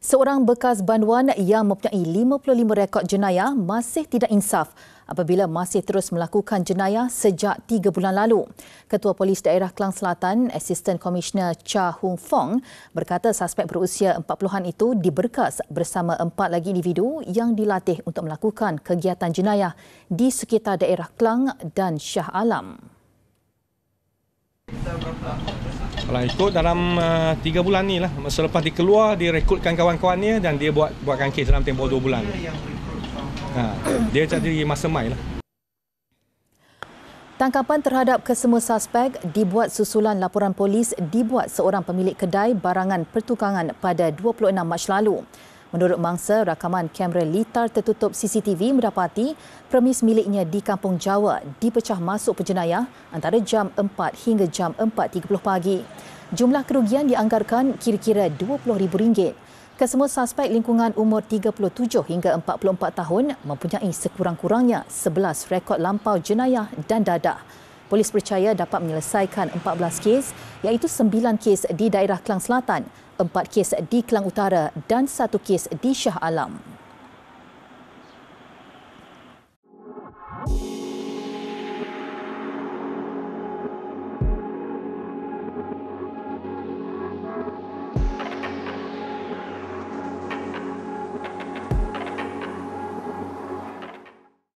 Seorang bekas banduan yang mempunyai 55 rekod jenayah masih tidak insaf apabila masih terus melakukan jenayah sejak 3 bulan lalu. Ketua Polis Daerah Kelang Selatan, Assistant Commissioner Cha Hung Fong berkata suspek berusia 40-an itu diberkas bersama empat lagi individu yang dilatih untuk melakukan kegiatan jenayah di sekitar daerah Kelang dan Shah Alam. Kalau ikut dalam uh, 3 bulan ni lah Masa lepas dia keluar Dia rekrutkan kawan kawannya Dan dia buat buatkan kes dalam tempoh dua bulan ha, Dia jadi masa mai lah Tangkapan terhadap kesemua suspek dibuat susulan laporan polis dibuat seorang pemilik kedai barangan pertukangan pada 26 Mac lalu. Menurut mangsa, rakaman kamera litar tertutup CCTV mendapati premis miliknya di Kampung Jawa dipecah masuk penjenayah antara jam 4 hingga jam 4.30 pagi. Jumlah kerugian dianggarkan kira-kira RM20,000. Kesemua suspek lingkungan umur 37 hingga 44 tahun mempunyai sekurang-kurangnya 11 rekod lampau jenayah dan dadah polis percaya dapat menyelesaikan 14 kes iaitu 9 kes di daerah Kelang Selatan, 4 kes di Kelang Utara dan 1 kes di Shah Alam.